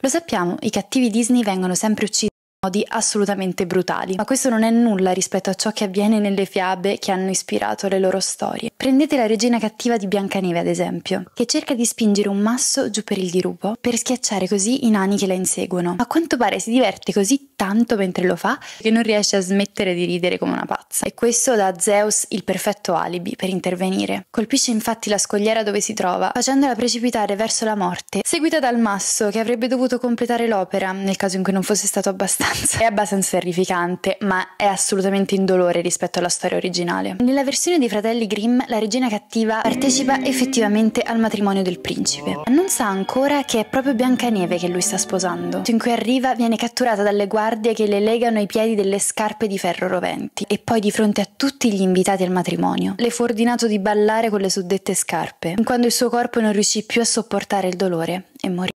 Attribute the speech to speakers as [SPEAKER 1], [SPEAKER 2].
[SPEAKER 1] Lo sappiamo, i cattivi Disney vengono sempre uccisi in modi assolutamente brutali, ma questo non è nulla rispetto a ciò che avviene nelle fiabe che hanno ispirato le loro storie. Prendete la regina cattiva di Biancaneve, ad esempio, che cerca di spingere un masso giù per il dirupo per schiacciare così i nani che la inseguono. A quanto pare si diverte così tanto mentre lo fa che non riesce a smettere di ridere come una pazza. E questo dà a Zeus il perfetto alibi per intervenire. Colpisce infatti la scogliera dove si trova, facendola precipitare verso la morte, seguita dal masso che avrebbe dovuto completare l'opera nel caso in cui non fosse stato abbastanza. È abbastanza terrificante, ma è assolutamente indolore rispetto alla storia originale. Nella versione dei fratelli Grimm la regina cattiva partecipa effettivamente al matrimonio del principe. Ma Non sa ancora che è proprio Biancaneve che lui sta sposando. In cui arriva viene catturata dalle guardie che le legano ai piedi delle scarpe di ferro roventi e poi di fronte a tutti gli invitati al matrimonio le fu ordinato di ballare con le suddette scarpe, quando il suo corpo non riuscì più a sopportare il dolore e morì.